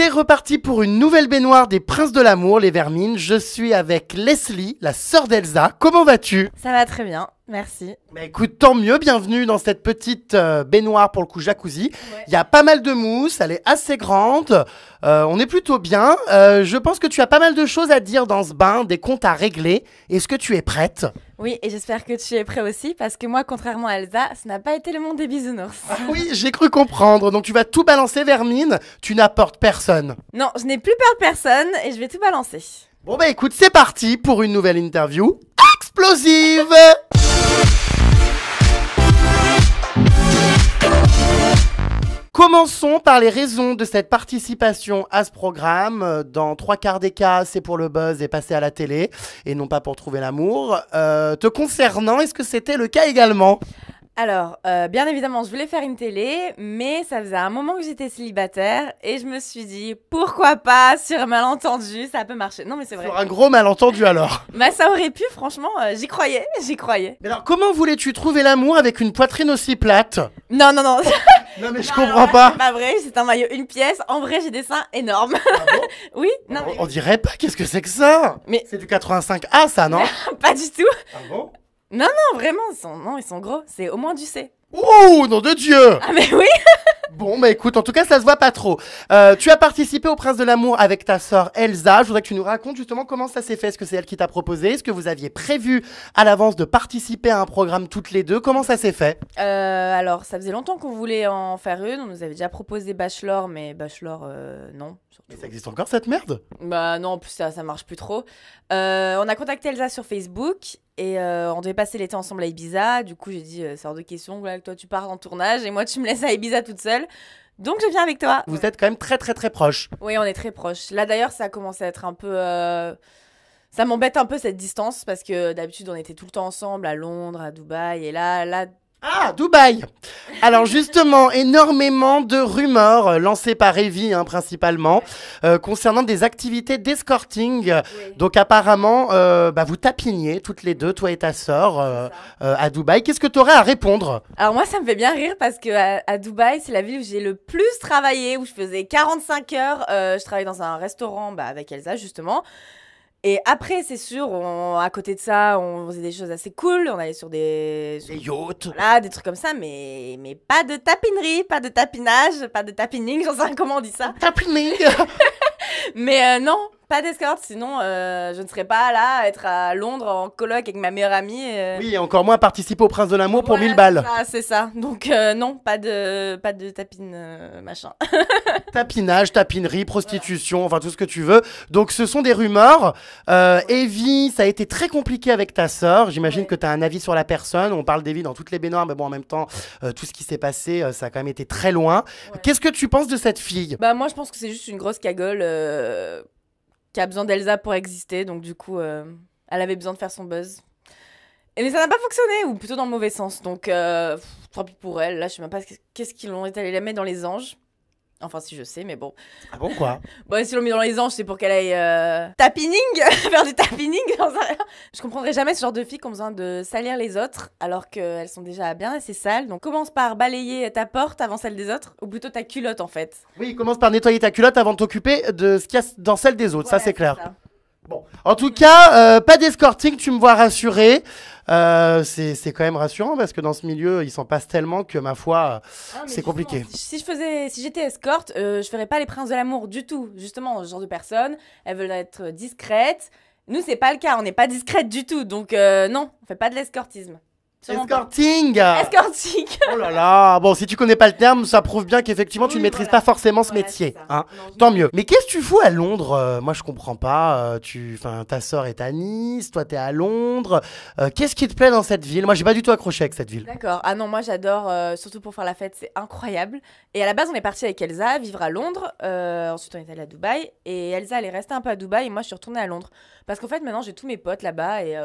C'est reparti pour une nouvelle baignoire des Princes de l'amour, les Vermines. Je suis avec Leslie, la sœur d'Elsa. Comment vas-tu Ça va très bien. Merci. Bah écoute, tant mieux, bienvenue dans cette petite euh, baignoire pour le coup jacuzzi. Il y a pas mal de mousse, elle est assez grande, euh, on est plutôt bien. Euh, je pense que tu as pas mal de choses à dire dans ce bain, des comptes à régler. Est-ce que tu es prête Oui, et j'espère que tu es prêt aussi, parce que moi, contrairement à Elsa, ce n'a pas été le monde des bisounours. Ah oui, j'ai cru comprendre, donc tu vas tout balancer vers Mine, tu n'apportes personne. Non, je n'ai plus peur de personne et je vais tout balancer. Bon bah écoute, c'est parti pour une nouvelle interview. Ah explosive. Commençons par les raisons de cette participation à ce programme. Dans trois quarts des cas, c'est pour le buzz et passer à la télé, et non pas pour trouver l'amour. Euh, te concernant, est-ce que c'était le cas également alors, euh, bien évidemment, je voulais faire une télé, mais ça faisait un moment que j'étais célibataire et je me suis dit pourquoi pas sur un malentendu, ça peut marcher. Non, mais c'est vrai. Sur un gros malentendu alors. bah ça aurait pu, franchement, euh, j'y croyais, j'y croyais. Mais alors, comment voulais-tu trouver l'amour avec une poitrine aussi plate Non, non, non. non mais je comprends pas. C'est pas vrai, c'est un maillot une pièce. En vrai, j'ai des seins énormes. Ah bon oui. Non. On, on dirait pas. Qu'est-ce que c'est que ça Mais c'est du 85A, ça, non Pas du tout. Ah bon non, non, vraiment, ils sont, ils sont gros. C'est au moins du C. Oh, nom de Dieu Ah, mais oui Bon, bah écoute, en tout cas, ça se voit pas trop. Euh, tu as participé au Prince de l'amour avec ta sœur Elsa. Je voudrais que tu nous racontes justement comment ça s'est fait. Est-ce que c'est elle qui t'a proposé Est-ce que vous aviez prévu à l'avance de participer à un programme toutes les deux Comment ça s'est fait euh, Alors, ça faisait longtemps qu'on voulait en faire une. On nous avait déjà proposé Bachelor, mais Bachelor, euh, non. Mais ça existe encore cette merde Bah non, en plus ça, ça marche plus trop. Euh, on a contacté Elsa sur Facebook et euh, on devait passer l'été ensemble à Ibiza. Du coup, j'ai dit, euh, c'est hors de question, toi tu pars en tournage et moi tu me laisses à Ibiza toute seule. Donc je viens avec toi. Vous êtes quand même très très très proche Oui, on est très proche Là d'ailleurs, ça a commencé à être un peu. Ça m'embête un peu cette distance parce que d'habitude on était tout le temps ensemble à Londres, à Dubaï et là, là ah, Dubaï Alors justement, énormément de rumeurs euh, lancées par Evie hein, principalement euh, concernant des activités d'escorting. Donc apparemment, euh, bah, vous tapiniez toutes les deux, toi et ta sœur, à Dubaï. Qu'est-ce que tu aurais à répondre Alors moi, ça me fait bien rire parce que à, Dubaï, c'est la ville où j'ai le plus travaillé, où je faisais 45 heures. je travaillais dans un restaurant bah, avec Elsa justement. Et après, c'est sûr, à côté de ça, on faisait des choses assez cool. On allait sur des. yachts. là, des trucs comme ça, mais, mais pas de tapinerie, pas de tapinage, pas de tapining, j'en sais pas comment on dit ça. Tapining Mais euh, non, pas d'escorte, sinon euh, je ne serais pas là, être à Londres en coloc avec ma meilleure amie. Euh, oui, et encore moins participer au Prince de l'amour pour mille 1000 balles. Ah, c'est ça. Donc euh, non, pas de, pas de tapine, machin. Tapinage, tapinerie, prostitution, enfin tout ce que tu veux. Donc ce sont des rumeurs. Evie, ça a été très compliqué avec ta sœur. J'imagine que tu as un avis sur la personne. On parle d'Evie dans toutes les baignoires, mais bon, en même temps, tout ce qui s'est passé, ça a quand même été très loin. Qu'est-ce que tu penses de cette fille Bah moi, je pense que c'est juste une grosse cagole qui a besoin d'Elsa pour exister, donc du coup, euh, elle avait besoin de faire son buzz. Et mais ça n'a pas fonctionné, ou plutôt dans le mauvais sens, donc euh, trop pour elle. Là, je sais même pas qu'est-ce qu'ils l'ont étalé la mettre dans les anges. Enfin, si je sais, mais bon. Ah bon, quoi Bon, si l'on met dans les anges, c'est pour qu'elle aille euh, tapining, faire du tapining. Dans un... Je comprendrai jamais ce genre de filles qui ont besoin de salir les autres alors qu'elles sont déjà bien assez sales. Donc, commence par balayer ta porte avant celle des autres, ou plutôt ta culotte en fait. Oui, commence par nettoyer ta culotte avant de t'occuper de ce qu'il y a dans celle des autres, ça c'est clair. Bon, en tout cas, euh, pas d'escorting, tu me vois rassurée. Euh, c'est quand même rassurant parce que dans ce milieu, ils s'en passent tellement que ma foi, ah, c'est compliqué. Si je faisais, si j'étais escorte, euh, je ferais pas les princes de l'amour du tout. Justement, ce genre de personnes, elles veulent être discrètes. Nous, c'est pas le cas. On n'est pas discrètes du tout. Donc euh, non, on fait pas de l'escortisme. Escorting Escorting Oh là là Bon, si tu connais pas le terme, ça prouve bien qu'effectivement, tu ne maîtrises pas forcément ce métier. Hein. Tant mieux. Mais qu'est-ce que tu fous à Londres euh, Moi, je comprends pas. Euh, tu... enfin, ta soeur est à Nice, toi, tu es à Londres. Euh, qu'est-ce qui te plaît dans cette ville Moi, j'ai pas du tout accroché avec cette ville. D'accord. Ah non, moi, j'adore, surtout pour faire la fête, c'est incroyable. Et à la base, on est parti avec Elsa vivre à Londres. ensuite, on est allé à Dubaï. Et Elsa, elle est restée un peu à Dubaï. Et moi, je suis retournée à Londres. Parce qu'en fait, maintenant, j'ai tous mes potes là-bas. Et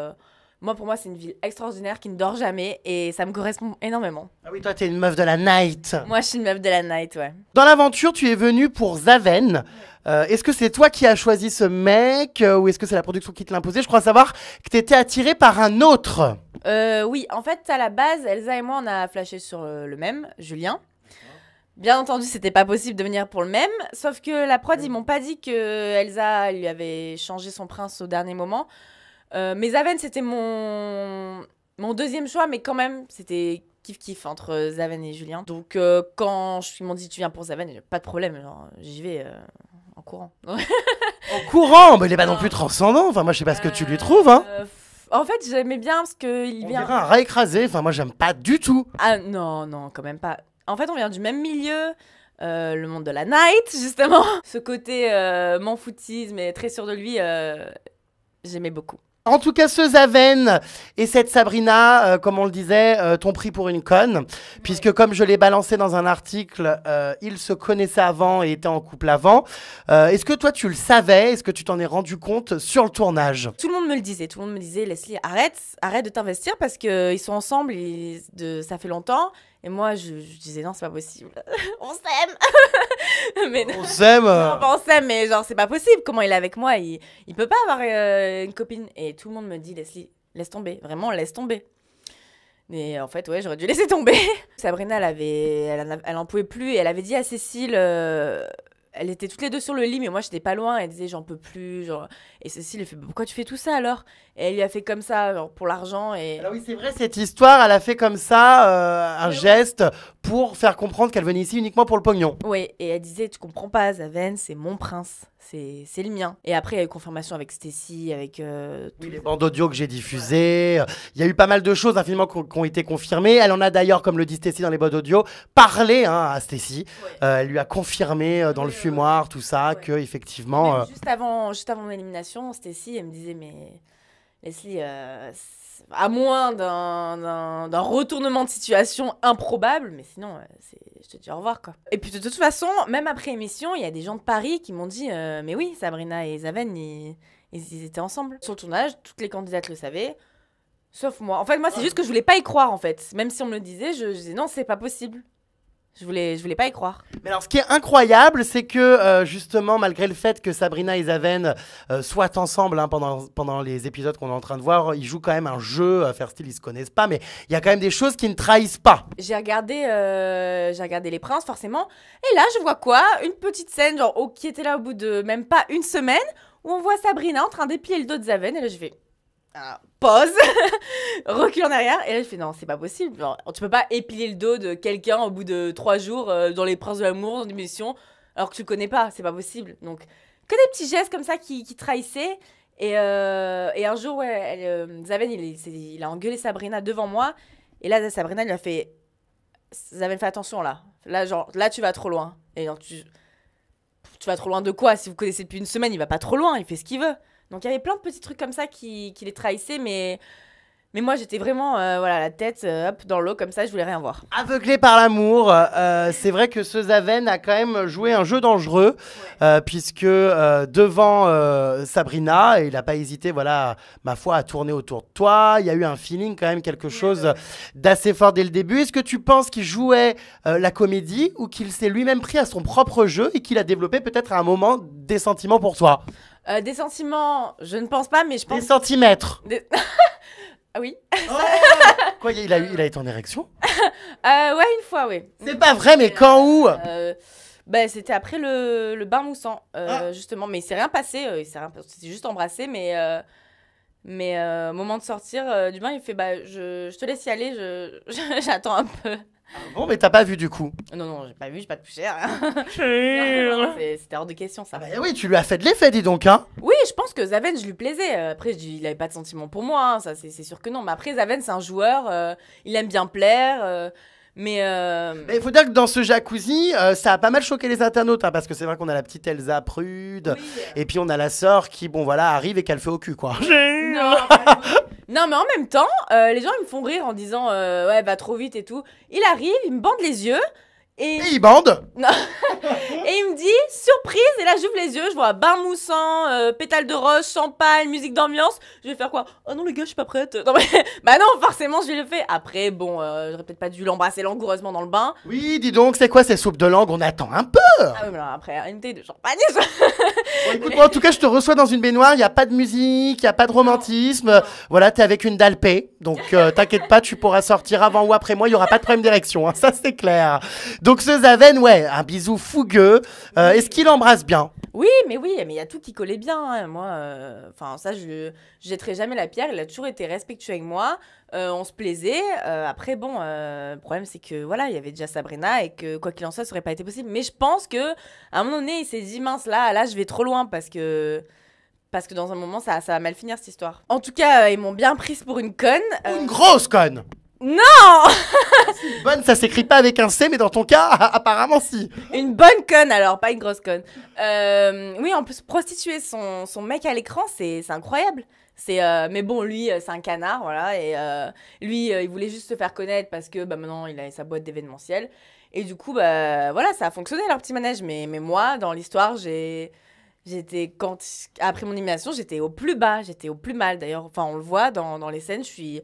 moi, pour moi, c'est une ville extraordinaire qui ne dort jamais et ça me correspond énormément. Ah oui, toi, t'es une meuf de la night. Moi, je suis une meuf de la night, ouais. Dans l'aventure, tu es venue pour Zaven. Euh, est-ce que c'est toi qui as choisi ce mec euh, ou est-ce que c'est la production qui te l'imposait Je crois savoir que t'étais attirée par un autre. Euh, oui, en fait, à la base, Elsa et moi, on a flashé sur le même, Julien. Bien entendu, c'était pas possible de venir pour le même, sauf que la prod, ils m'ont pas dit que Elsa lui avait changé son prince au dernier moment. Euh, mais Zaven, c'était mon... mon deuxième choix, mais quand même, c'était kiff-kiff entre Zaven et Julien. Donc, euh, quand ils m'ont dit tu viens pour Zaven, pas de problème, j'y vais euh, en courant. en courant Mais il n'est pas non plus transcendant, enfin, moi, je sais pas ce que tu lui euh, trouves, hein. en fait, j'aimais bien parce qu'il vient. On un écrasé. Enfin, moi, j'aime pas du tout. Ah non, non, quand même pas. En fait, on vient du même milieu. le monde de la night, justement. Ce côté euh, m'en foutisme et très sûr de lui, j'aimais beaucoup. En tout cas, ce Zaven et cette Sabrina, euh, comme on le disait, euh, t'ont pris pour une conne, puisque comme je l'ai balancé dans un article, euh, ils se connaissaient avant et étaient en couple avant. Euh, est-ce que toi, tu le savais Est-ce que tu t'en es rendu compte sur le tournage Tout le monde me le disait. Tout le monde me disait, Leslie, arrête, arrête de t'investir parce qu'ils sont ensemble, et de, ça fait longtemps. Et moi, je, disais, non, c'est pas possible. on s'aime. mais on s'aime. on s'aime, mais genre, c'est pas possible. Comment il est avec moi il, il peut pas avoir euh, une copine. Et tout le monde me dit, Leslie, laisse tomber. Vraiment, laisse tomber. Mais en fait, ouais, j'aurais dû laisser tomber. Sabrina, elle, avait, elle, en, pouvait plus et elle avait dit à Cécile. Euh, elle était toutes les deux sur le lit, mais moi j'étais pas loin. Elle disait j'en peux plus, genre et Cécile lui fait bah, Pourquoi tu fais tout ça alors Et elle lui a fait comme ça, euh, pour l'argent. Et... Alors, oui, c'est vrai, cette histoire, elle a fait comme ça euh, un geste pour faire comprendre qu'elle venait ici uniquement pour le pognon. Oui, et elle disait Tu comprends pas, Zaven, c'est mon prince. C'est, le mien. Et après, il y a eu confirmation avec Stacy, avec. Euh, oui, les bandes audio que j'ai diffusées. Il y a eu pas mal de choses, infiniment, qui ont été confirmées. Elle en a d'ailleurs, comme le dit Stacy dans les bandes audio, parlé hein, à Stacy. elle lui a confirmé dans le fumoir, tout ça, que effectivement. Juste, avant, juste avant l'élimination c'était elle me disait, mais Leslie, euh, à moins d'un retournement de situation improbable, mais sinon, euh, je te dis au revoir, quoi. Et puis, de toute façon, même après émission, il y a des gens de Paris qui m'ont dit, euh, mais oui, Sabrina et Zaven, ils, étaient ensemble. Sur le tournage, toutes les candidates le savaient. Sauf moi. En fait, moi, c'est ah. juste que je voulais pas y croire, en fait. Même si on me le disait, je, je disais non, c'est pas possible. Je voulais, je voulais pas y croire. Mais alors, ce qui est incroyable, c'est que euh, justement, malgré le fait que Sabrina et Zaven euh, soient ensemble hein, pendant, pendant les épisodes qu'on est en train de voir, ils jouent quand même un jeu. à euh, faire style, ils se connaissent pas, mais il y a quand même des choses qui ne trahissent pas. J'ai regardé, j'ai regardé Les Princes, forcément. Et là, je vois quoi Une petite scène, genre, oh, qui était là au bout de même pas une semaine, où on voit Sabrina en train d'épier le dos de Zaven. Et là, je vais. Euh, pause, recul en arrière. Et là, je fais non, c'est pas possible. Genre, tu peux pas épiler le dos de quelqu'un au bout de trois jours euh, dans les princes de l'amour, dans une émission, alors que tu connais pas. C'est pas possible. Donc, que des petits gestes comme ça qui, trahissaient. Euh, et, un jour, ouais, Zaven, il, a engueulé Sabrina devant moi. Et là, Sabrina lui a fait Zaven, fais attention là. Là, genre, là, tu vas trop loin. Et tu vas trop loin de quoi Si vous connaissez depuis une semaine, il va pas trop loin, il fait ce qu'il veut. Donc il y avait plein de petits trucs comme ça qui, les trahissaient, mais. Mais moi, j'étais vraiment, euh, voilà, la tête euh, hop, dans l'eau comme ça, je voulais rien voir. Aveuglé par l'amour, euh, c'est vrai que ce Zaven a quand même joué un jeu dangereux, puisque devant Sabrina, il n'a pas hésité, voilà, ma foi, à tourner autour de toi. Il y a eu un feeling quand même, quelque chose d'assez fort dès le début. Est-ce que tu penses qu'il jouait la comédie ou qu'il s'est lui-même pris à son propre jeu et qu'il a développé peut-être à un moment des sentiments pour toi euh, des sentiments, je ne pense pas, mais je pense. Des centimètres ah oui. Oh. Quoi, il a, il a été en érection euh, Ouais, une fois, oui. C'est pas vrai, mais quand, où euh, bah, C'était après le, le bain moussant, euh, ah. justement. Mais il s'est rien passé. il s'est juste embrassé, mais mais euh, moment de sortir euh, du bain, il fait bah, je, je te laisse y aller, j'attends je, j'attends un peu. Ah bon, mais t'as pas vu du coup Non, non, j'ai pas vu, j'ai pas de hein. cher. C'était hors de question ça. Ah bah oui, tu lui as fait de l'effet, dis donc. Hein. Oui, je pense que Zaven, je lui plaisais. Euh, après, il avait pas de sentiment pour moi, hein, ça c'est sûr que non. Mais après, Zaven, c'est un joueur, il aime bien plaire. Mais il faut dire que dans ce jacuzzi, ça a pas mal choqué les internautes, hein, parce que c'est vrai qu'on a la petite Elsa prude, et puis on a la sœur qui, bon voilà, arrive et qu'elle fait au cul, quoi. non, mais en même temps, euh, les gens ils me font rire en disant euh, ouais, bah trop vite et tout. Il arrive, il me bande les yeux, et, il bande Et il me dit, surprise, et là j'ouvre les yeux, je vois bain moussant, pétales euh, pétale de roche, champagne, musique d'ambiance. Je vais faire quoi Oh non les gars, je suis pas prête. bah non, forcément je vais le faire. Après, bon, euh, j'aurais peut-être pas dû l'embrasser langoureusement dans le bain. Oui, dis donc, c'est quoi ces soupes de langue On attend un peu Ah oui, mais après, une thé de champagne. écoute, en tout cas, je te reçois dans une baignoire, il n'y a pas de musique, il n'y a pas de romantisme. Voilà, t'es avec une dalpée, donc euh, t'inquiète pas, tu pourras sortir avant ou après moi, il y aura pas de problème d'érection, hein, ça c'est clair. Donc ce Zaven, ouais, un bisou fougueux. Euh, est-ce qu'il embrasse bien Oui, mais oui, mais il y a tout qui collait bien. Hein. Moi, euh, enfin ça, je jetterai jamais la pierre. Il a toujours été respectueux avec moi. Euh, on se plaisait. après, bon, le problème c'est que voilà, il y avait déjà Sabrina et que quoi qu'il en soit, ça aurait pas été possible. Mais je pense que à un moment donné, il s'est dit mince là, là, je vais trop loin parce que parce que dans un moment, ça, ça va mal finir cette histoire. En tout cas, ils m'ont bien prise pour une conne. Une grosse conne Non Bonne, ça s'écrit pas avec un C, mais dans ton cas, apparemment si. Une bonne conne alors, pas une grosse conne. Euh, oui, en plus, prostituer son, son mec à l'écran, c'est incroyable. C'est euh, mais bon, lui, euh, c'est un canard, voilà. Et lui, il voulait juste se faire connaître parce que bah, maintenant, il a sa boîte d'événementiel. Et du coup, bah, voilà, ça a fonctionné leur petit manège. Mais, mais moi, dans l'histoire, j'ai. J'étais quand après mon élimination, j'étais au plus bas, j'étais au plus mal d'ailleurs. Enfin, on le voit dans, dans les scènes, je suis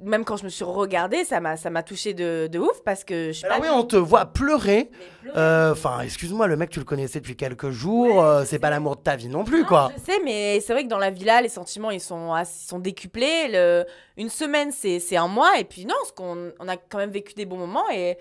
même quand je me suis regardée, ça m'a, ça m'a touché de, de, ouf parce que je. Ah oui, on te voit pleurer. Euh, enfin, excuse-moi, le mec, tu le connaissais depuis quelques jours. Euh, c'est pas l'amour de ta vie non plus, quoi. Je sais, mais c'est vrai que dans la villa, les sentiments ils sont, sont décuplés. Une semaine, c'est, un mois, et puis non, ce qu'on, on a quand même vécu des bons moments et.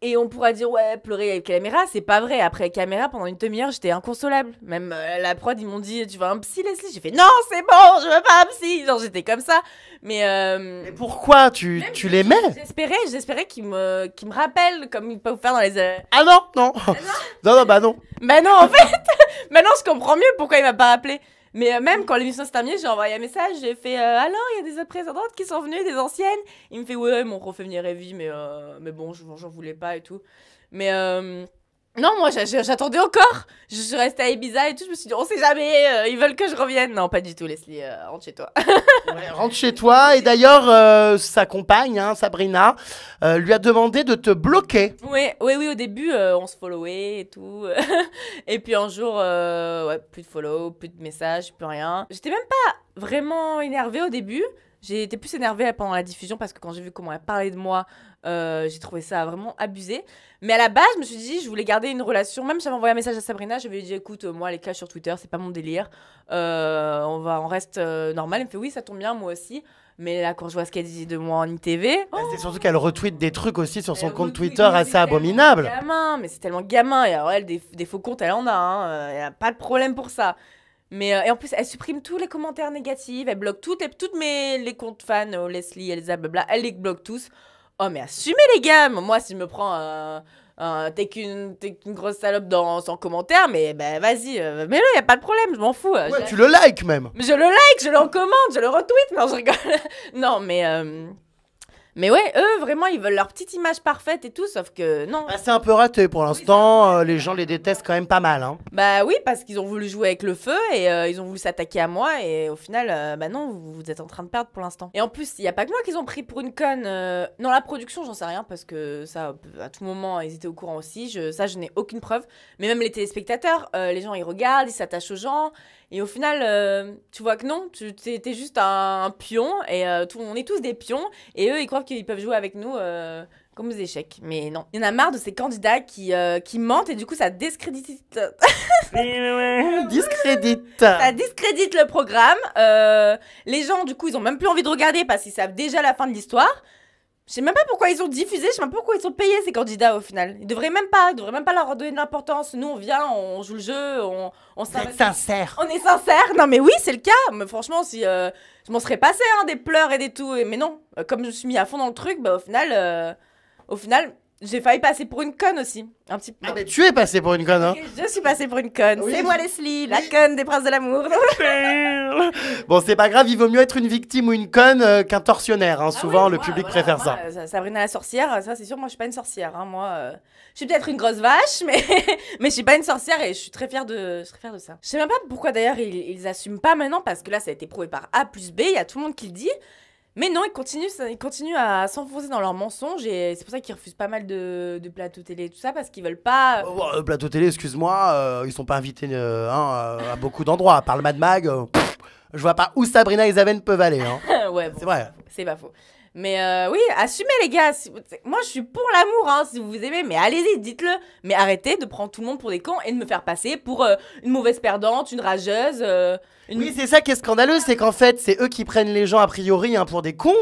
Et on pourra dire, ouais, pleurer avec caméra, c'est pas vrai. Après caméra, pendant une demi-heure, j'étais inconsolable. Même euh, la prod, ils m'ont dit, tu veux un psy, Leslie J'ai fait, non, c'est bon, je veux pas un psy. Genre, j'étais comme ça. Mais. Euh, pourquoi Tu, tu les l'aimais J'espérais, j'espérais qu'ils me, qu'ils me rappellent, comme ils peuvent faire dans les. Euh, ah non, non ah non, non, bah non. bah non, en fait, maintenant je comprends mieux pourquoi il m'a pas rappelé. Mais euh, même quand l'émission s'est terminée, j'ai envoyé un message, j'ai fait euh, Alors, il y a des autres présidentes qui sont venues, des anciennes Il me fait Ouais, mon refait venir Evie, mais, euh, mais bon, j'en voulais pas et tout. Mais non, moi j'attendais encore. Je suis à Ibiza et tout. Je me suis dit, on sait jamais, euh, ils veulent que je revienne. Non, pas du tout, Leslie, euh, rentre chez toi. rentre chez toi. Et d'ailleurs, euh, sa compagne, hein, Sabrina, lui a demandé de te bloquer. Oui, oui, oui. Au début, on se followait et tout. et puis un jour, plus de follow, plus de messages, plus rien. J'étais même pas vraiment énervée au début. J'ai été plus énervée pendant la diffusion parce que quand j'ai vu comment elle parlait de moi, euh, j'ai trouvé ça vraiment abusé. Mais à la base, je me suis dit, je voulais garder une relation. Même j'avais envoyé un message à Sabrina, je ai dit, écoute, euh, moi, les clashs sur Twitter, c'est pas mon délire. Euh, on, va, on reste normal. Elle me fait, oui, ça tombe bien, moi aussi. Mais là, quand je vois ce qu'elle dit de moi en ITV. Bah, c'est oh surtout qu'elle retweet des trucs aussi sur son compte Twitter assez abominable. Gamin, mais c'est tellement gamin. Et alors, elle, des, faux comptes, elle en a. Hein. a pas de problème pour ça. Mais et en plus, elle supprime tous les commentaires négatifs, elle bloque toutes, les, toutes mes, les comptes fans, Leslie, Elsa, blabla, elle les bloque tous. Oh, mais assumez les gars Moi, si me prends un. t'es qu'une grosse salope dans son commentaire, mais ben, vas-y, euh, mais là, y a pas de problème, je m'en fous. ouais, tu le like même. Je le like, je le recommande, je le retweet, non, je rigole. non, mais. Euh, mais ouais, eux, vraiment, ils veulent leur petite image parfaite et tout, sauf que non. Ah, c'est un peu raté pour l'instant. Euh, les hein. gens les détestent quand même pas mal. Hein. Bah oui, parce qu'ils ont voulu jouer avec le feu et euh, ils ont voulu s'attaquer à moi. Et au final, euh, bah non, vous, êtes en train de perdre pour l'instant. Et en plus, il n'y a pas que moi qu'ils ont pris pour une conne. Non, la production, j'en sais rien parce que ça, à tout moment, ils étaient au courant aussi. ça, je n'ai aucune preuve. Mais même les téléspectateurs, les gens, ils regardent, ils s'attachent aux gens. Et au final, euh, tu vois que non, tu t'es, juste un, pion et euh, tout, on est tous des pions et eux ils croient qu'ils peuvent jouer avec nous euh, comme des échecs. Mais non, il y en a marre de ces candidats qui, qui mentent et du coup ça discrédite. discrédite. Ça discrédite le programme. les gens du coup ils ont même plus envie de regarder parce qu'ils savent déjà la fin de l'histoire. Je sais même pas pourquoi ils ont diffusé, je sais même pas pourquoi ils ont payé ces candidats au final. Ils devraient même pas, ils devraient même pas leur donner de l'importance. Nous on vient, on joue le jeu, on, on est sincère. On est sincère. Non mais oui, c'est le cas. Mais franchement, si euh, je m'en serais passé hein, des pleurs et des tout, mais non. Euh, comme je me suis mis à fond dans le truc, bah au final, euh, au final, j'ai failli passer pour une conne aussi, un petit ah, tu es passé pour une conne, hein Je suis passée pour une conne. C'est moi, Leslie, la conne des princes de l'amour. bon, c'est pas grave, il vaut mieux être une victime ou une conne euh, qu'un tortionnaire. Hein. Ah Souvent, le public préfère ça. Euh, Sabrina la sorcière, ça c'est sûr, moi je suis pas une sorcière. Hein. Moi, euh, je suis peut-être une grosse vache, mais, mais je suis pas une sorcière et je suis très fière de, de ça. Je sais même pas pourquoi d'ailleurs ils, ils assument pas maintenant, parce que là ça a été prouvé par A plus B, il y a tout le monde qui le dit. Mais non, ils continuent, ils continuent à s'enfoncer dans leurs mensonges et c'est pour ça qu'ils refusent pas mal de, de plateaux télé et tout ça parce qu'ils veulent pas. Euh, euh, plateau télé, excuse-moi, euh, ils sont pas invités hein, à beaucoup d'endroits. Par le Mad Mag, je vois pas où Sabrina et Zaven peuvent aller. Hein. ouais, c'est vrai. C'est pas faux. Mais oui, assumez les gars. Moi, je suis pour l'amour, hein, si vous vous aimez, mais allez-y, dites-le. Mais arrêtez de prendre tout le monde pour des cons et de me faire passer pour une mauvaise perdante, une rageuse. Oui, c'est ça qui est scandaleux, c'est qu'en fait, c'est eux qui prennent les gens a priori hein, pour des cons.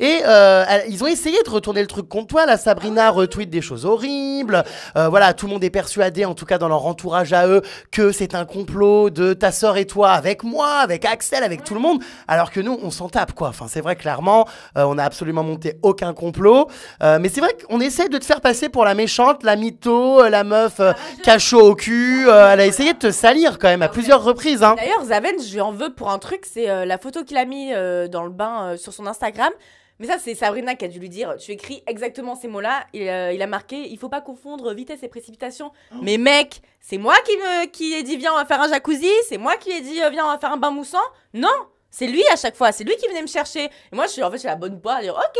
Et euh, ils ont essayé de retourner le truc contre toi. La Sabrina retweet des choses horribles. Euh, voilà, tout le monde est persuadé, en tout cas dans leur entourage à eux, que c'est un complot de ta sœur et toi avec moi, avec Axel, avec tout le monde. Alors que nous, on s'en tape, quoi. Enfin, c'est vrai, clairement, euh, on n'a absolument monté aucun complot. Euh, mais c'est vrai qu'on essaie de te faire passer pour la méchante, la mytho, la meuf ah, cachot au cul. elle a essayé de te salir quand même à plusieurs reprises. Hein. D'ailleurs, Zaven, je lui en veux pour un truc, c'est euh, la photo qu'il a mis euh, dans le bain euh, sur son Instagram. Mais ça, c'est Sabrina qui a dû lui dire Tu écris exactement ces mots-là. Il, a marqué Il faut pas confondre vitesse et précipitation. Oh. Mais mec, c'est moi qui, me, qui ai dit Viens, on va faire un jacuzzi. C'est moi qui ai dit Viens, on va faire un bain moussant. Non C'est lui à chaque fois. C'est lui qui venait me chercher. moi, je suis en fait, j'ai la bonne poire dire Ok,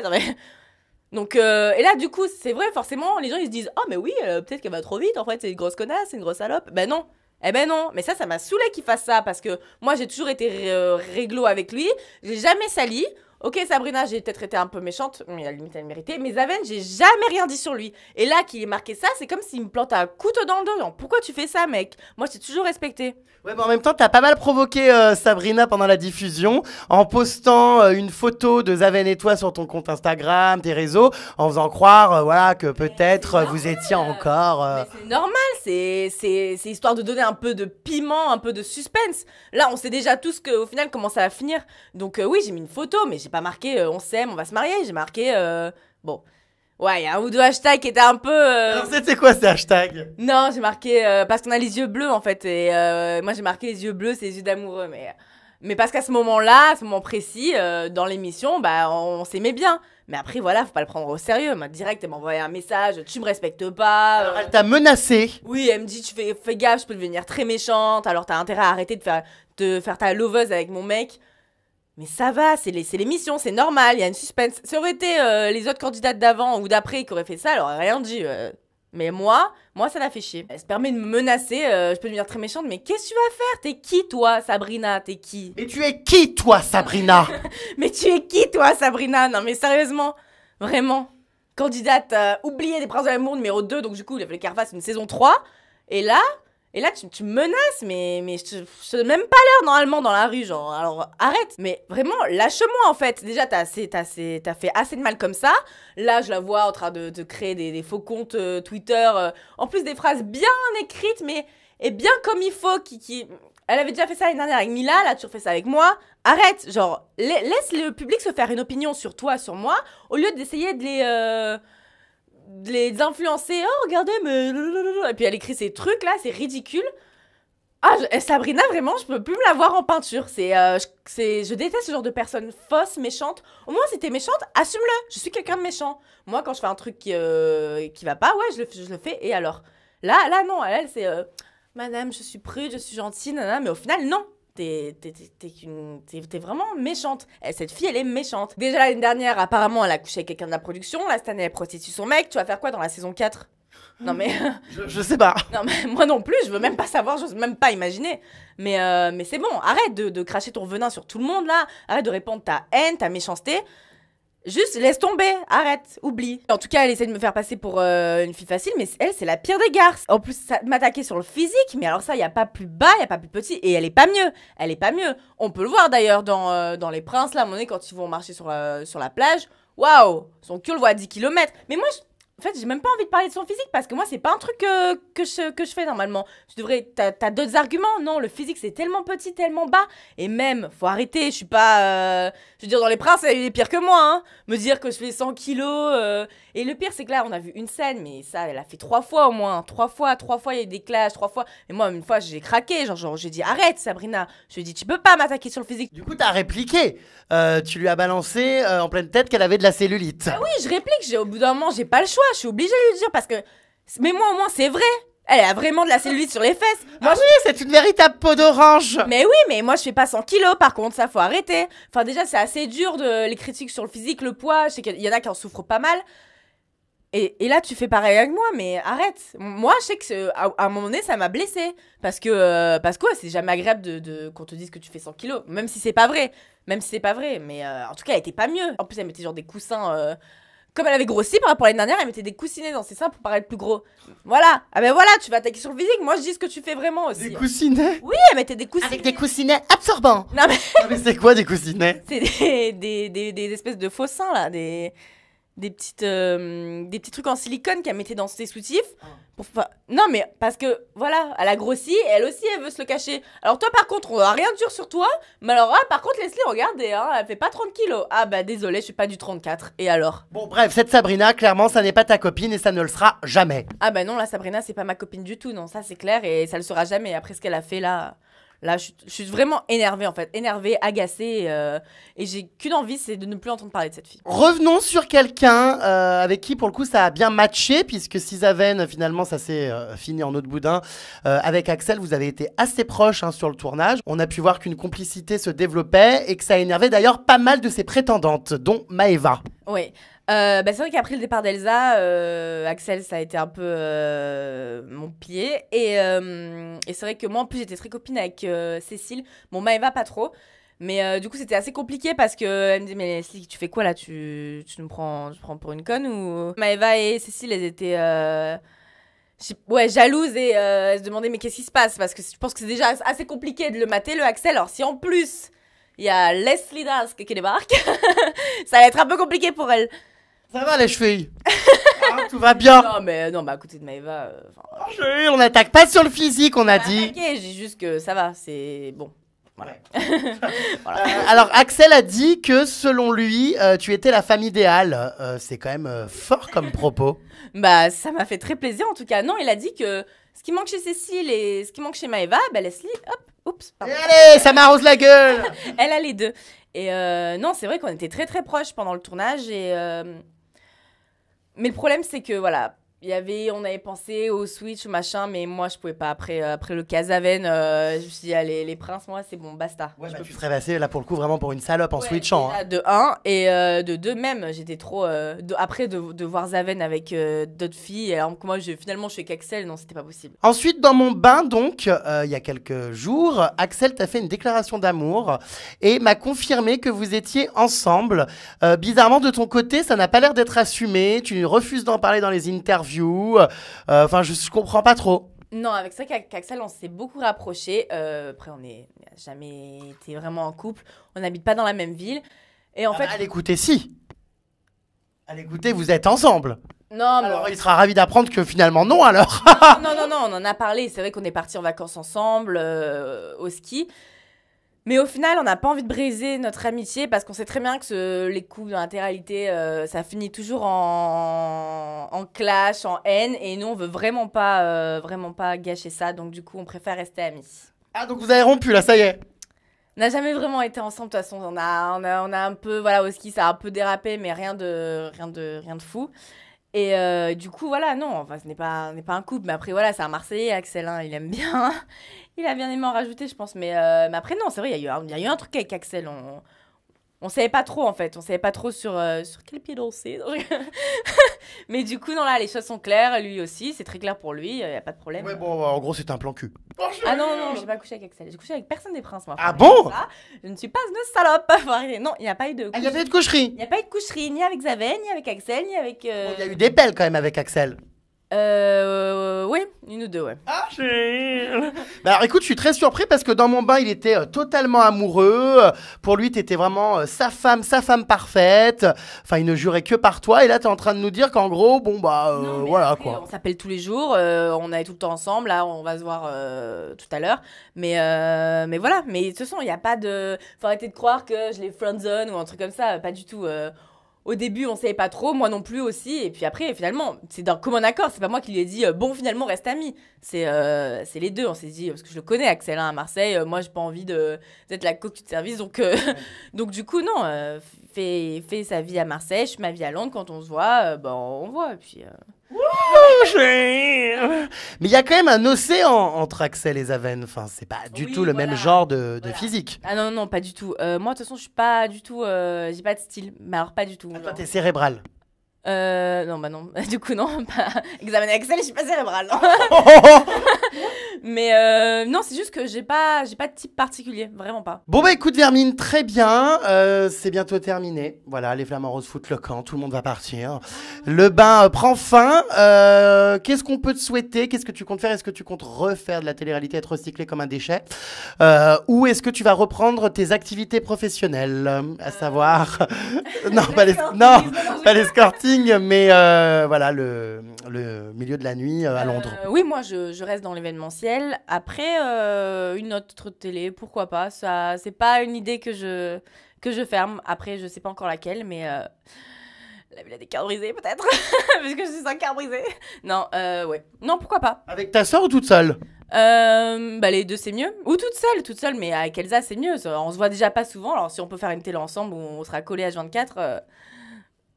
on le fait. Donc, et là, du coup, c'est vrai, forcément, les gens ils se disent Oh, mais oui, peut-être qu'elle va trop vite, en fait, c'est une grosse connasse, c'est une grosse salope. Ben non, eh ben non, mais ça, ça m'a saoulé qu'il fasse ça parce que moi, j'ai toujours été euh, réglo avec lui, j'ai jamais sali. Ok, Sabrina, j'ai peut-être été un peu méchante, mais à la limite, elle méritait. Mais Zaven, j'ai jamais rien dit sur lui. Et là, qu'il est marqué ça, c'est comme s'il me plante un couteau dans le dos. pourquoi tu fais ça, mec Moi, j'ai toujours respecté. Ouais, mais en même temps, t'as pas mal provoqué euh, Sabrina pendant la diffusion en postant euh, une photo de Zaven et toi sur ton compte Instagram, tes réseaux, en faisant croire euh, voilà, que peut-être vous étiez encore. C'est normal, c'est histoire de donner un peu de piment, un peu de suspense. Là, on sait déjà tous qu'au au final comment ça va finir. Donc, oui, j'ai mis une photo, mais j'ai pas marqué euh, on s'aime, on va se marier. J'ai marqué euh, bon. Ouais, il y a un ou deux hashtags qui étaient un peu. Vous savez c'est quoi ces hashtags Non, j'ai marqué euh, parce qu'on a les yeux bleus en fait. Et moi j'ai marqué les yeux bleus, c'est les yeux d'amoureux. Mais, mais parce qu'à ce moment-là, à ce moment précis, dans l'émission, bah on, s'aimait bien. Mais après, voilà, faut pas le prendre au sérieux. direct, elle m'a envoyé un message, tu me respectes pas. Alors, elle t'a menacé. Oui, elle me dit, tu fais, gaffe, je peux devenir très méchante. Alors, t'as intérêt à arrêter de faire, de faire ta loveuse avec mon mec. Mais ça va, c'est l'émission, c'est normal, il y a une suspense. Ça aurait été euh, les autres candidates d'avant ou d'après qui auraient fait ça, elle alors rien dit. Euh. Mais moi, moi ça l'a fait chier. Elle se permet de me menacer, euh, je peux devenir très méchante, mais qu'est-ce que tu vas faire T'es qui toi, Sabrina T'es qui Mais tu es qui toi, Sabrina Mais tu es qui toi, Sabrina Non mais sérieusement, vraiment. Candidate oubliée des princes de l'amour numéro 2, donc du coup il a le une saison 3. Et là, et là, tu, tu menaces, mais, mais je, je même pas l'heure normalement dans la rue, genre. Alors arrête. Mais vraiment, lâche-moi en fait. Déjà, t'as as as fait assez de mal comme ça. Là, je la vois en train de, créer des, faux comptes euh, Twitter. Euh, en plus, des phrases bien écrites, mais et bien comme il faut. Qui, qui... Elle avait déjà fait ça une dernière avec Mila, là, tu refais ça avec moi. Arrête, genre, laisse le public se faire une opinion sur toi, sur moi, au lieu d'essayer de les. Euh, les influencer. Oh, regardez, mais. Et puis elle écrit ces trucs là, c'est ridicule. Ah, eh, Sabrina, vraiment, je peux plus me la voir en peinture. C'est, euh, je... déteste ce genre de personne fausse, méchante. Au moins, si t'es méchante, assume-le. Je suis quelqu'un de méchant. Moi, quand je fais un truc qui, euh, va pas, ouais, je le, je le, fais. Et alors Là, là, non. Elle, elle c'est. Euh, Madame, je suis prude, je suis gentille, nanana. Mais au final, non t'es vraiment méchante. Et eh, cette fille, elle est méchante. Déjà l'année dernière, apparemment, elle a couché avec quelqu'un de la production. Là, cette année, elle prostitue son mec. Tu vas faire quoi dans la saison 4 non mais je, sais pas. Non mais moi non plus, je veux même pas savoir, je veux même pas imaginer. Mais euh, mais c'est bon, arrête de, de, cracher ton venin sur tout le monde là, arrête de répondre ta haine, ta méchanceté. Juste, laisse tomber, arrête, oublie. En tout cas, elle essaie de me faire passer pour euh, une fille facile, mais elle, c'est la pire des garces. En plus, ça m'attaquer sur le physique, mais alors ça, y a pas plus bas, y a pas plus petit, et elle est pas mieux. Elle est pas mieux. On peut le voir d'ailleurs dans, euh, dans Les Princes, là, à un quand ils vont marcher sur, euh, sur la plage. Waouh, son cul le voit à 10 km. Mais moi, je en fait, j'ai même pas envie de parler de son physique parce que moi, c'est pas un truc que, que, je, que je fais normalement. Tu devrais. T'as as, d'autres arguments Non, le physique, c'est tellement petit, tellement bas. Et même, faut arrêter, je suis pas. Euh, je veux dire, dans les princes, il est pire que moi. Hein. Me dire que je fais 100 kilos. Euh. et le pire, c'est que là, on a vu une scène, mais ça, elle a fait trois fois au moins. Trois fois, trois fois, il y a eu des clashs, trois fois. Et moi, une fois, j'ai craqué. Genre, genre j'ai dit, arrête, Sabrina. Je lui ai dit, tu peux pas m'attaquer sur le physique. Du coup, t'as répliqué. Euh, tu lui as balancé en pleine tête qu'elle avait de la cellulite. Ah oui, je réplique. Au bout d'un moment, j'ai pas le choix je suis obligée de lui dire parce que. Mais moi, au moins, c'est vrai. Elle a vraiment de la cellulite sur les fesses. Moi, ah oui, c'est une véritable peau d'orange. Mais oui, mais moi, je fais pas 100 kilos, par contre, ça faut arrêter. Enfin, déjà, c'est assez dur de les critiques sur le physique, le poids. Je sais qu'il y en a qui en souffrent pas mal. Et, et, là, tu fais pareil avec moi, mais arrête. Moi, je sais que euh, à, un moment donné, ça m'a blessée. Parce que, euh, parce quoi c'est jamais agréable de, qu'on te dise que tu fais 100 kilos. Même si c'est pas vrai. Même si c'est pas vrai. Mais euh, en tout cas, elle était pas mieux. En plus, elle mettait genre des coussins comme elle avait grossi par rapport à l'année dernière, elle mettait des coussinets dans ses seins pour paraître plus gros. Voilà. Ah ben voilà, tu vas attaquer sur le physique. Moi, je dis ce que tu fais vraiment aussi. Des coussinets Oui, elle mettait des coussinets. Avec des coussinets absorbants. Non mais. Ah, mais c'est quoi des coussinets C'est des, des, des, des, espèces de faux seins là, des des petites euh, des petits trucs en silicone qu'elle mettait dans ses soutifs ah. non mais parce que voilà elle a grossi et elle aussi elle veut se le cacher alors toi par contre on a rien de dur sur toi mais alors ah, par contre Leslie regardez hein, elle fait pas 30 kilos ah bah désolé je suis pas du 34 et alors bon bref cette Sabrina clairement ça n'est pas ta copine et ça ne le sera jamais ah bah non la Sabrina c'est pas ma copine du tout non ça c'est clair et ça le sera jamais après ce qu'elle a fait là Là, je, suis vraiment énervée, en fait. Énervée, agacée. Euh, et j'ai qu'une envie, c'est de ne plus entendre parler de cette fille. Revenons sur quelqu'un euh, avec qui, pour le coup, ça a bien matché, puisque Cisaven, finalement, ça s'est euh, fini en eau boudin. avec Axel, vous avez été assez proche hein, sur le tournage. On a pu voir qu'une complicité se développait et que ça énervait d'ailleurs pas mal de ses prétendantes, dont Maëva. Oui. Euh, bah, c'est vrai qu'après le départ d'Elsa, euh, Axel, ça a été un peu euh, mon pied. Et, c'est vrai que moi, en plus, j'étais très copine avec Cécile. Bon, Maëva, bah, pas trop. Mais du coup, c'était assez compliqué parce qu'elle me dit Mais si, tu fais quoi là tu, tu, nous prends, tu prends pour une conne ou... Maëva et Cécile, elles étaient ouais, jalouses et elles se demandaient « mais qu'est-ce qui se passe parce que je pense que c'est déjà assez compliqué de le mater le Axel. Alors si en plus il y a Leslie Dask qui débarque, ça va être un peu compliqué pour elle. Ça va les cheveux ah, Tout va bien Non, mais euh, non, bah à côté de Maeva. Euh, on n'attaque pas sur le physique, on a bah, dit. Ok j'ai juste que ça va, c'est bon. voilà. Euh, alors, Axel a dit que selon lui, tu étais la femme idéale. c'est quand même fort comme propos. Bah, ça m'a fait très plaisir en tout cas. Non, il a dit que ce qui manque chez Cécile et ce qui manque chez Maeva, bah Leslie, hop, oups, pardon. allez, ça m'arrose la gueule Elle a les deux. Et non, c'est vrai qu'on était très très proches pendant le tournage et mais le problème, c'est que voilà, y avait, on avait pensé au Switch, machin, mais moi, je pouvais pas. Après, euh, après le cas Zaven, euh, je me suis dit, les, princes, moi, c'est bon, basta. Ouais, bah, tu te serais passé là pour le coup vraiment pour une salope en switch switchant. Hein. De 1 et euh, de 2 même, j'étais trop. après, de, voir Zaven avec d'autres filles, alors que moi, finalement, je suis avec Axel, non, c'était pas possible. Ensuite, dans mon bain, donc, il y a quelques jours, Axel t'a fait une déclaration d'amour et m'a confirmé que vous étiez ensemble. bizarrement, de ton côté, ça n'a pas l'air d'être assumé, tu refuses d'en parler dans les interviews. Euh, enfin, je, comprends pas trop. Non, avec ça qu'Axel, on s'est beaucoup rapprochés. Euh, après, on n'a jamais été vraiment en couple. On n'habite pas dans la même ville. Et en ah fait, à bah, l'écouter, si. À écoutez vous êtes ensemble. Non, mais il sera ravi d'apprendre que finalement non alors. non, non, non, non, on en a parlé. C'est vrai qu'on est parti en vacances ensemble euh, au ski, mais au final, on n'a pas envie de briser notre amitié parce qu'on sait très bien que les coups dans l'intégralité, euh, ça finit toujours en, clash, en haine. Et nous, on veut vraiment pas, euh, vraiment pas gâcher ça. Donc, du coup, on préfère rester amis. Ah, donc vous avez rompu là, ça y est On n'a jamais vraiment été ensemble, de toute façon. On a, on a, on a un peu, voilà, au ski, ça a un peu dérapé, mais rien de, rien de, rien de fou. Et euh, du coup, voilà, non, enfin, ce n'est pas, pas un couple. Mais après, voilà, c'est un Marseillais, Axel, hein, il aime bien. il a bien aimé en rajouter, je pense. Mais, euh, après, non, c'est vrai, il y, y, a eu un truc avec Axel on savait pas trop en fait, on savait pas trop sur, euh, sur quel pied danser. Mais du coup, non, là, les choses sont claires, lui aussi, c'est très clair pour lui, il n'y a pas de problème. Ouais, bon, en gros, c'est un plan cul. Ah non, non, j'ai pas couché avec Axel, j'ai couché avec personne des princes, moi. Ah bon Je ne suis pas une salope. non, il n'y a pas eu de. Ah, il n'y a pas eu de coucherie. Il n'y a pas eu de coucherie, ni avec Zaven, ni avec Axel, ni avec. Euh, il a eu des pelles quand même avec Axel. Euh. oui, une ou deux, ouais. Ah, bah, écoute, je suis très surpris parce que dans mon bain, il était euh, totalement amoureux. Euh, pour lui, t'étais vraiment euh, sa femme, sa femme parfaite. Enfin, il ne jurait que par toi. Et là, t'es en train de nous dire qu'en gros, bon, bah, voilà quoi. On s'appelle tous les jours, on est tout le temps ensemble. Là, on va se voir tout à l'heure. Mais, mais voilà, mais de toute façon, il n'y a pas de. Faut arrêter de croire que je l'ai friendzone ou un truc comme ça. Pas du tout au début, on savait pas trop, moi non plus aussi. Et puis après, finalement, c'est d'un commun accord. C'est pas moi qui lui ai dit, euh, bon, finalement, reste ami. Euh, c'est les deux. On s'est dit, parce que je le connais, Axel, hein, à Marseille. Euh, moi, j'ai pas envie d'être la coque de service. Donc, donc du coup, non, fais, sa vie à Marseille, je ma vie à Londres. Quand on se voit, ben, on voit. puis. Mais il y a quand même un océan entre Axel et Zaven. Enfin, c'est pas du tout le même genre de, physique. Ah non, non, pas du tout. Euh, moi, de toute façon, je suis pas du tout. Euh, j'ai pas de style. Mais alors, pas du tout. Ah, toi, t'es cérébral. Euh, non, bah non, du coup, non. Pas... Examen Excel, je suis pas cérébrale. Hein. Mais euh, non, c'est juste que j'ai pas, j'ai pas de type particulier, vraiment pas. Bon, bah écoute, Vermine, très bien. Euh, c'est bientôt terminé. Voilà, les flamants roses foutent le camp, tout le monde va partir. Le bain euh, prend fin. Euh, qu'est-ce qu'on peut te souhaiter Qu'est-ce que tu comptes faire Est-ce que tu comptes refaire de la télé-réalité, être recyclé comme un déchet euh, Ou est-ce que tu vas reprendre tes activités professionnelles À savoir. non, pas les... non, pas les mais euh, voilà, le, milieu de la nuit euh, à euh, Londres. oui, moi, je, reste dans l'événementiel. Après, une autre télé, pourquoi pas Ça, c'est pas une idée que je que je ferme. Après, je sais pas encore laquelle, mais la a des cœurs brisés, peut-être, parce que je suis un cœur brisé. Non, ouais, non, pourquoi pas Avec ta soeur ou toute seule bah les deux c'est mieux. Ou toute seule, toute seule, mais avec Elsa c'est mieux. On se voit déjà pas souvent, alors si on peut faire une télé ensemble où on sera collé à 24,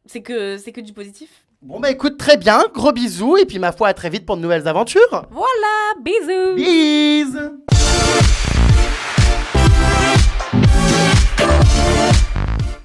c'est que c'est que du positif. Bon bah écoute très bien, gros bisous et puis ma foi à très vite pour de nouvelles aventures. Voilà, bisous. Bisous.